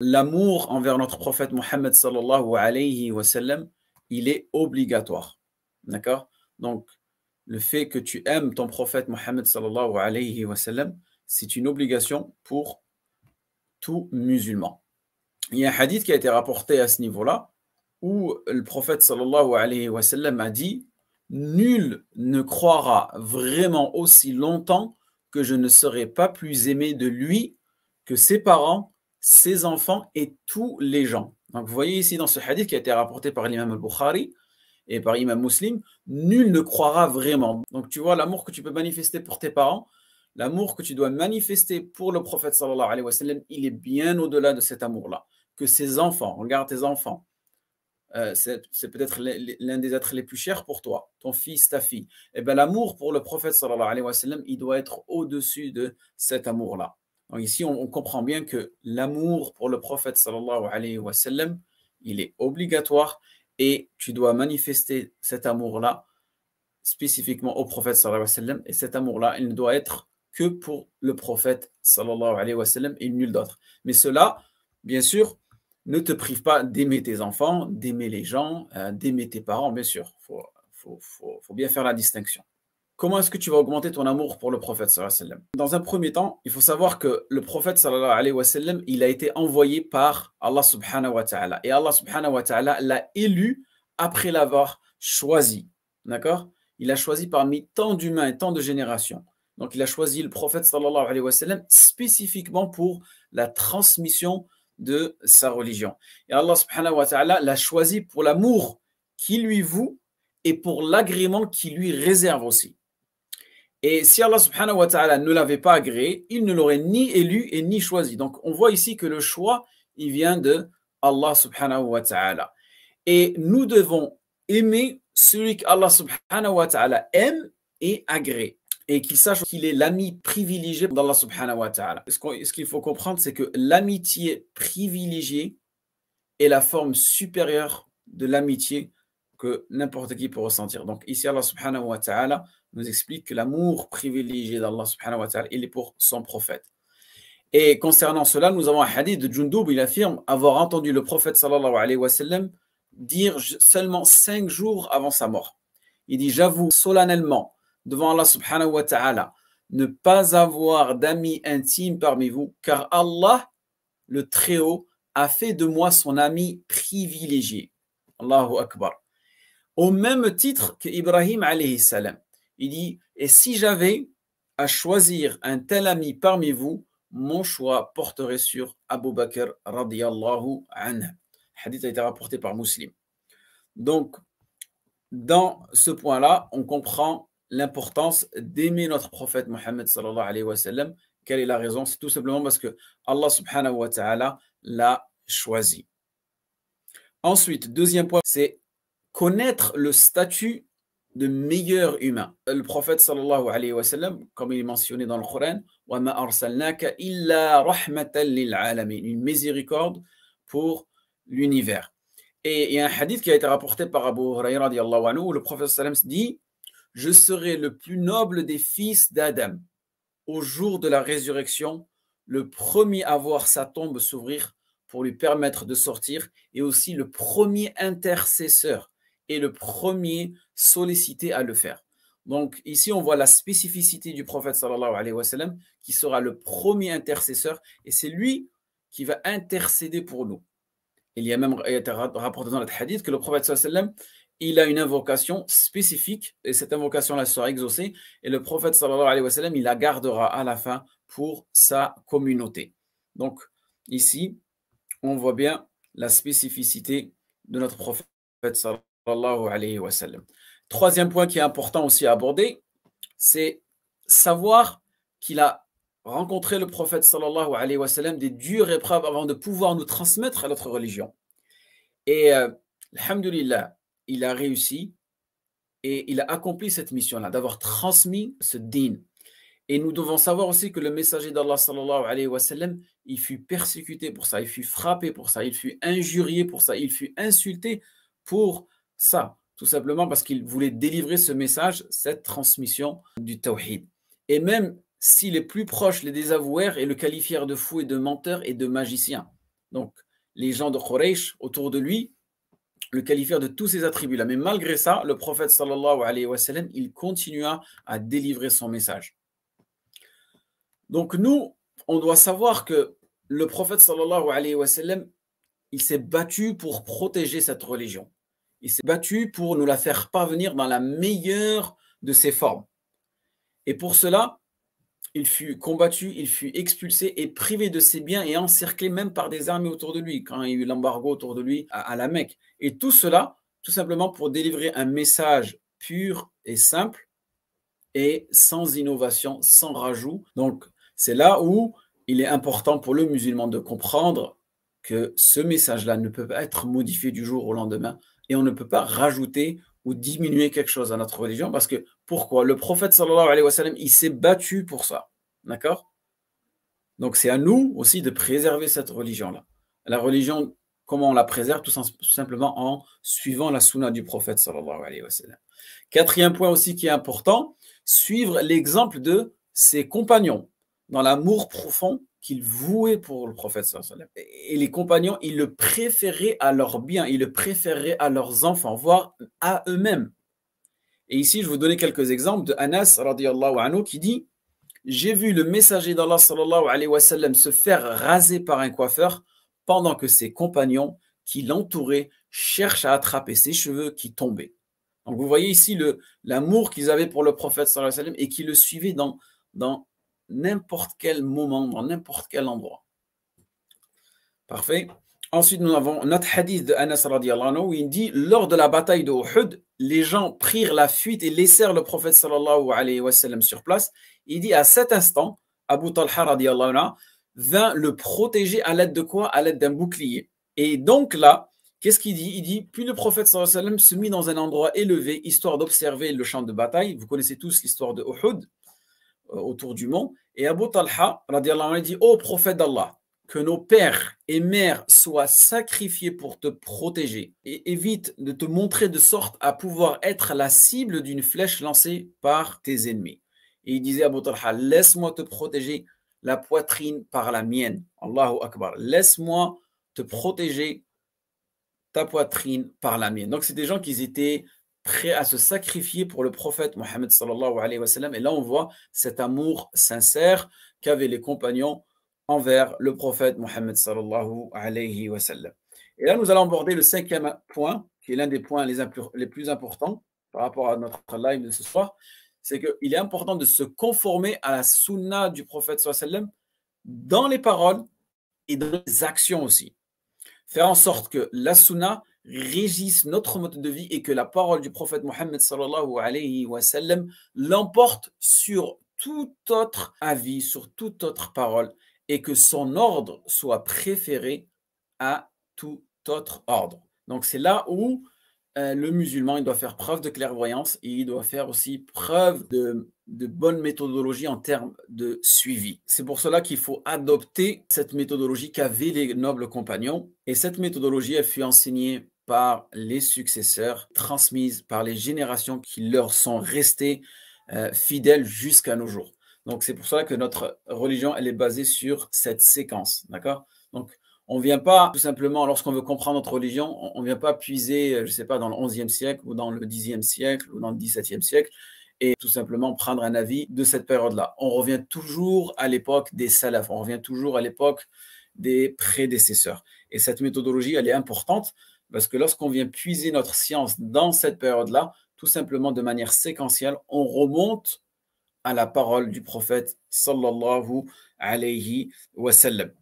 l'amour envers notre prophète Mohammed sallallahu alayhi wa sallam, il est obligatoire. D'accord Donc, le fait que tu aimes ton prophète Mohammed sallallahu alayhi wa sallam, c'est une obligation pour tout musulman. Il y a un hadith qui a été rapporté à ce niveau-là, où le prophète sallallahu alayhi wa sallam a dit Nul ne croira vraiment aussi longtemps que je ne serai pas plus aimé de lui que ses parents ses enfants et tous les gens. Donc vous voyez ici dans ce hadith qui a été rapporté par l'imam al-Bukhari et par l'imam muslim, nul ne croira vraiment. Donc tu vois l'amour que tu peux manifester pour tes parents, l'amour que tu dois manifester pour le prophète sallallahu alayhi wa sallam, il est bien au-delà de cet amour-là. Que ses enfants, regarde tes enfants, euh, c'est peut-être l'un des êtres les plus chers pour toi, ton fils, ta fille. Et eh bien l'amour pour le prophète sallallahu alayhi wa sallam, il doit être au-dessus de cet amour-là ici, on, comprend bien que l'amour pour le prophète sallallahu alayhi wa sallam, il est obligatoire et tu dois manifester cet amour-là spécifiquement au prophète sallallahu alayhi wa sallam. Et cet amour-là, il ne doit être que pour le prophète sallallahu alayhi wa sallam et nul d'autre. Mais cela, bien sûr, ne te prive pas d'aimer tes enfants, d'aimer les gens, euh, d'aimer tes parents, bien sûr. Il faut bien faire la distinction comment est-ce que tu vas augmenter ton amour pour le prophète sallallahu alayhi wa Dans un premier temps, il faut savoir que le prophète sallallahu alayhi wa il a été envoyé par Allah subhanahu wa ta'ala. Et Allah subhanahu wa ta'ala l'a élu après l'avoir choisi. D'accord Il a choisi parmi tant d'humains et tant de générations. Donc il a choisi le prophète sallallahu alayhi wa spécifiquement pour la transmission de sa religion. Et Allah subhanahu wa ta'ala l'a choisi pour l'amour qui lui voue et pour l'agrément qui lui réserve aussi. Et si Allah subhanahu wa ta'ala ne l'avait pas agréé, il ne l'aurait ni élu et ni choisi. Donc on voit ici que le choix, il vient de Allah subhanahu wa ta'ala. Et nous devons aimer celui Allah subhanahu wa ta'ala aime et agrée. Et qu'il sache qu'il est l'ami privilégié d'Allah subhanahu wa ta'ala. Ce qu'il faut comprendre, c'est que l'amitié privilégiée est la forme supérieure de l'amitié que n'importe qui peut ressentir. Donc ici, Allah subhanahu wa ta'ala nous explique que l'amour privilégié d'Allah subhanahu wa ta'ala, il est pour son prophète. Et concernant cela, nous avons un hadith de Jundub, il affirme avoir entendu le prophète sallallahu alayhi wa sallam dire seulement cinq jours avant sa mort. Il dit, j'avoue solennellement devant Allah subhanahu wa ta'ala ne pas avoir d'amis intimes parmi vous, car Allah, le Très-Haut, a fait de moi son ami privilégié. Allahu Akbar au même titre que Ibrahim alayhi salam. Il dit Et si j'avais à choisir un tel ami parmi vous, mon choix porterait sur Abu Bakr radiallahu anhu. Hadith a été rapporté par Muslim. Donc, dans ce point-là, on comprend l'importance d'aimer notre prophète Mohammed sallallahu alayhi wa sallam. Quelle est la raison C'est tout simplement parce que Allah subhanahu wa ta'ala l'a choisi. Ensuite, deuxième point, c'est connaître le statut de meilleur humain. Le prophète sallallahu alayhi wa sallam, comme il est mentionné dans le Coran, une miséricorde pour l'univers. Et il y a un hadith qui a été rapporté par Abu Huraira anhu où le prophète sallam dit Je serai le plus noble des fils d'Adam au jour de la résurrection, le premier à voir sa tombe s'ouvrir pour lui permettre de sortir et aussi le premier intercesseur et le premier sollicité à le faire. Donc ici, on voit la spécificité du prophète sallallahu alayhi wa qui sera le premier intercesseur, et c'est lui qui va intercéder pour nous. Il y a même rapporté dans le hadith que le prophète sallallahu alayhi wa il a une invocation spécifique, et cette invocation-là sera exaucée, et le prophète sallallahu alayhi wa il la gardera à la fin pour sa communauté. Donc ici, on voit bien la spécificité de notre prophète wa Troisième point qui est important aussi à aborder, c'est savoir qu'il a rencontré le prophète sallallahu alayhi wa des dures épreuves avant de pouvoir nous transmettre à notre religion. Et euh, il a réussi et il a accompli cette mission-là, d'avoir transmis ce din. Et nous devons savoir aussi que le messager d'Allah sallallahu alayhi wa il fut persécuté pour ça, il fut frappé pour ça, il fut injurié pour ça, il fut insulté pour ça, tout simplement parce qu'il voulait délivrer ce message, cette transmission du tawhid. Et même si les plus proches les désavouèrent et le qualifièrent de fou et de menteur et de magicien. Donc, les gens de Quraysh autour de lui le qualifièrent de tous ces attributs-là. Mais malgré ça, le prophète sallallahu alayhi wa sallam, il continua à délivrer son message. Donc nous, on doit savoir que le prophète sallallahu alayhi wa sallam, il s'est battu pour protéger cette religion. Il s'est battu pour nous la faire parvenir dans la meilleure de ses formes. Et pour cela, il fut combattu, il fut expulsé et privé de ses biens et encerclé même par des armées autour de lui, quand il y a eu l'embargo autour de lui à, à, la Mecque. Et tout cela, tout simplement pour délivrer un message pur et simple et sans innovation, sans rajout. Donc, c'est là où il est important pour le musulman de comprendre que ce message-là ne peut pas être modifié du jour au lendemain et on ne peut pas rajouter ou diminuer quelque chose à notre religion parce que pourquoi Le prophète sallallahu alayhi wa sallam, il s'est battu pour ça. D'accord Donc c'est à nous aussi de préserver cette religion-là. La religion, comment on la préserve tout, simplement en suivant la sunna du prophète sallallahu alayhi wa sallam. Quatrième point aussi qui est important, suivre l'exemple de ses compagnons dans l'amour profond qu'il vouait pour le prophète. Et les compagnons, ils le préféraient à leurs biens, ils le préféraient à leurs enfants, voire à eux-mêmes. Et ici, je vous donner quelques exemples de Anas anhu, qui dit J'ai vu le messager d'Allah se faire raser par un coiffeur pendant que ses compagnons qui l'entouraient cherchent à attraper ses cheveux qui tombaient. Donc vous voyez ici l'amour qu'ils avaient pour le prophète et qui le suivaient dans, dans n'importe quel moment, dans n'importe quel endroit. Parfait. Ensuite, nous avons notre hadith de Anas anhu où il dit Lors de la bataille de Uhud, les gens prirent la fuite et laissèrent le prophète sallallahu alayhi wa sallam sur place. Il dit À cet instant, Abu Talha radiallahu anhu vint le protéger à l'aide de quoi À l'aide d'un bouclier. Et donc là, qu'est-ce qu'il dit Il dit Puis le prophète sallallahu alayhi wa sallam se mit dans un endroit élevé, histoire d'observer le champ de bataille. Vous connaissez tous l'histoire de Uhud. Euh, autour du mont. Et Abu Talha, radiallahu anhu, dit Ô prophète d'Allah, que nos pères et mères soient sacrifiés pour te protéger et évite de te montrer de sorte à pouvoir être la cible d'une flèche lancée par tes ennemis. Et il disait à Abu Talha Laisse-moi te protéger la poitrine par la mienne. Allahu Akbar. Laisse-moi te protéger ta poitrine par la mienne. Donc, c'est des gens qui étaient prêt à se sacrifier pour le prophète Mohammed Et là, on voit cet amour sincère qu'avaient les compagnons envers le prophète Mohammed sallallahu alayhi wa sallam. Et là, nous allons aborder le cinquième point, qui est l'un des points les plus importants par rapport à notre live de ce soir, c'est qu'il est important de se conformer à la sunna du prophète sallam dans les paroles et dans les actions aussi. Faire en sorte que la sunna régissent notre mode de vie et que la parole du prophète Mohammed sallallahu alayhi wa sallam l'emporte sur tout autre avis, sur toute autre parole et que son ordre soit préféré à tout autre ordre. Donc c'est là où euh, le musulman, il doit faire preuve de clairvoyance et il doit faire aussi preuve de, de bonne méthodologie en termes de suivi. C'est pour cela qu'il faut adopter cette méthodologie qu'avaient les nobles compagnons. Et cette méthodologie, elle fut enseignée par les successeurs, transmises par les générations qui leur sont restées euh, fidèles jusqu'à nos jours. Donc c'est pour ça que notre religion, elle est basée sur cette séquence, d'accord Donc on ne vient pas tout simplement, lorsqu'on veut comprendre notre religion, on ne vient pas puiser, euh, je ne sais pas, dans le 11e siècle ou dans le 10e siècle ou dans le 17e siècle et tout simplement prendre un avis de cette période-là. On revient toujours à l'époque des salafs, on revient toujours à l'époque des prédécesseurs. Et cette méthodologie, elle est importante parce que lorsqu'on vient puiser notre science dans cette période-là, tout simplement de manière séquentielle, on remonte à la parole du prophète sallallahu alayhi wa sallam.